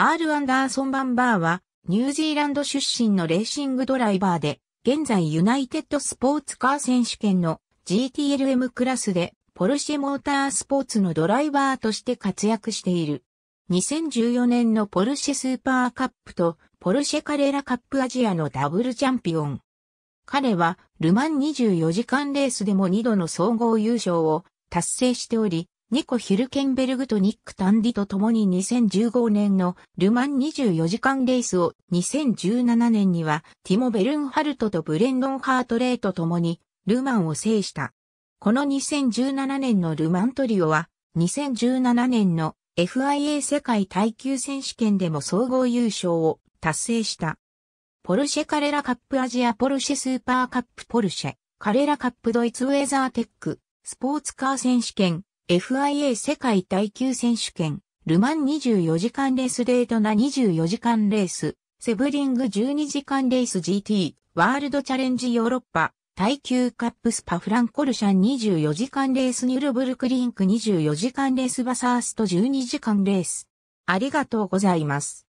アール・アンダーソン・バンバーは、ニュージーランド出身のレーシングドライバーで、現在ユナイテッドスポーツカー選手権の GTLM クラスで、ポルシェモータースポーツのドライバーとして活躍している。2014年のポルシェスーパーカップとポルシェカレラカップアジアのダブルチャンピオン。彼はルマン24時間レースでも2度の総合優勝を達成しており、ニコ・ヒルケンベルグとニック・タンディと共に2015年のルマン24時間レースを2017年にはティモ・ベルンハルトとブレンドン・ハートレイと共にルマンを制した。この2017年のルマントリオは2017年の FIA 世界耐久選手権でも総合優勝を達成した。ポルシェカレラカップアジアポルシェスーパーカップポルシェカレラカップドイツウェザーテックスポーツカー選手権 FIA 世界耐久選手権、ルマン24時間レースデートナ24時間レース、セブリング12時間レース GT、ワールドチャレンジヨーロッパ、耐久カップスパフランコルシャン24時間レースニュルブルクリンク24時間レースバサースト12時間レース。ありがとうございます。